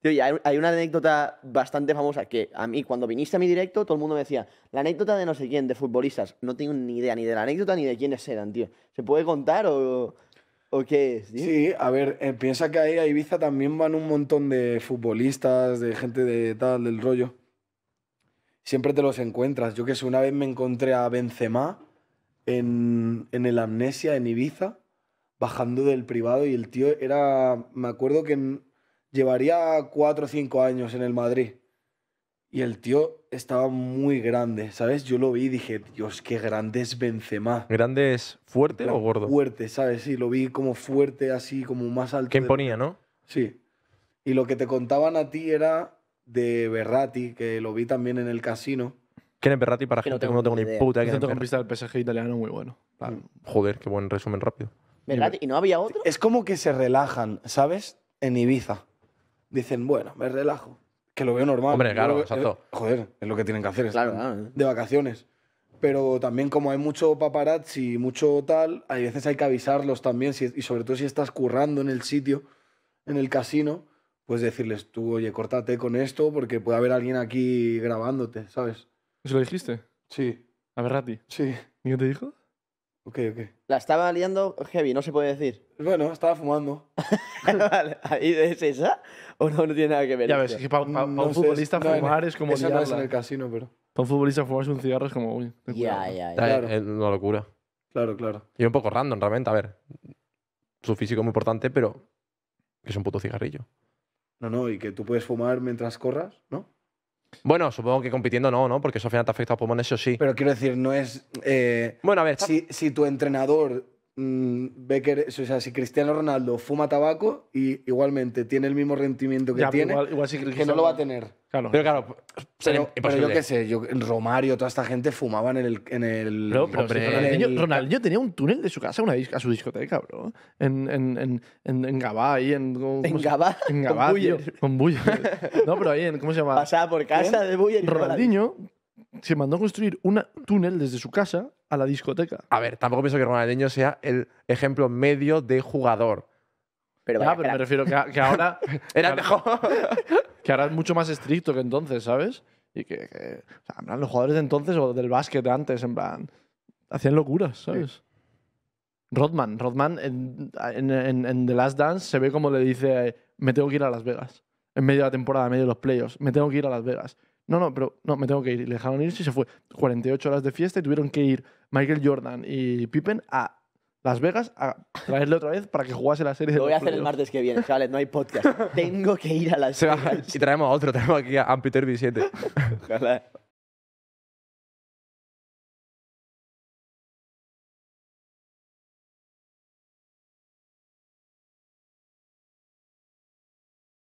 Tío, hay, una anécdota bastante famosa que a mí, cuando viniste a mi directo, todo el mundo me decía, la anécdota de no sé quién, de futbolistas. No tengo ni idea ni de la anécdota ni de quiénes eran, tío. ¿Se puede contar o, o qué es? Sí, a ver, eh, piensa que ahí a Ibiza también van un montón de futbolistas, de gente de tal, del rollo. Siempre te los encuentras. Yo que sé, una vez me encontré a Benzema en, en el Amnesia, en Ibiza, bajando del privado y el tío era, me acuerdo que en, llevaría cuatro o cinco años en el Madrid. Y el tío estaba muy grande, ¿sabes? Yo lo vi y dije, Dios, qué grande es Benzema. ¿Grande es fuerte o gordo? Fuerte, ¿sabes? Sí, lo vi como fuerte, así, como más alto. Que imponía, ¿no? Sí. Y lo que te contaban a ti era de Berrati, que lo vi también en el casino. ¿Quién es Berrati para que gente que no tengo ni puta idea? Un pista del PSG italiano muy bueno. Mm. Joder, qué buen resumen rápido. ¿Berrati? ¿Y no había otro? Es como que se relajan, ¿sabes? En Ibiza dicen, bueno, me relajo. Que lo veo normal. Hombre, claro, exacto. Eh, joder, es lo que tienen que hacer. Claro, eh. De vacaciones. Pero también como hay mucho paparazzi, mucho tal, hay veces hay que avisarlos también, y sobre todo si estás currando en el sitio, en el casino, pues decirles tú, oye, córtate con esto porque puede haber alguien aquí grabándote, ¿sabes? ¿Se lo dijiste? Sí. ¿A Rati Sí. ¿Y qué te dijo? Ok, ok. La estaba liando heavy, no se puede decir. Bueno, estaba fumando. vale, ¿ahí es esa? ¿O no, no tiene nada que ver? Ya ves, que para un futbolista fumar es como esa es en el casino, pero... Para un futbolista fumarse un cigarro es como... ya, ya, ya. Claro. Es una locura. Claro, claro. Y un poco random, realmente. A ver, su físico es muy importante, pero es un puto cigarrillo. No, no, y que tú puedes fumar mientras corras, ¿no? Bueno, supongo que compitiendo no, ¿no? Porque eso al final te afecta a los pulmones, eso sí. Pero quiero decir, no es. Eh, bueno, a ver, si tu entrenador Becker, mm, o sea, si Cristiano Ronaldo fuma tabaco y igualmente tiene el mismo rendimiento que tiene, igual, si que no lo va a tener. Pero claro, yo qué sé, yo, Romario, toda esta gente fumaba en el. En el Ronaldinho, tenía un túnel de su casa una, a su discoteca, bro. En, en, en, en Gabá, ahí en. ¿En Gabá? En Gabá. Con Buller. no, pero ahí en. ¿Cómo se llama? Pasaba por casa ¿Eh? de Buller. Ronaldinho se mandó a construir un túnel desde su casa a la discoteca. A ver, tampoco pienso que Ronaldinho sea el ejemplo medio de jugador. Pero, me refiero que, ahora. Era mejor. que ahora es mucho más estricto que entonces, ¿sabes? Y que. en plan, los jugadores de entonces o del básquet antes, en plan. Hacían locuras, ¿sabes? Rodman. Rodman en, en, en, The Last Dance se ve como le dice: Me tengo que ir a Las Vegas. En medio de la temporada, en medio de los playoffs. Me tengo que ir a Las Vegas no, no, pero no, me tengo que ir. Y le dejaron irse y se fue. 48 horas de fiesta y tuvieron que ir Michael Jordan y Pippen a las Vegas a traerle otra vez para que jugase la serie. Lo voy a hacer el martes que viene, chavales, no hay podcast. Tengo que ir a Las Vegas. y traemos a otro, traemos aquí a Peter 7.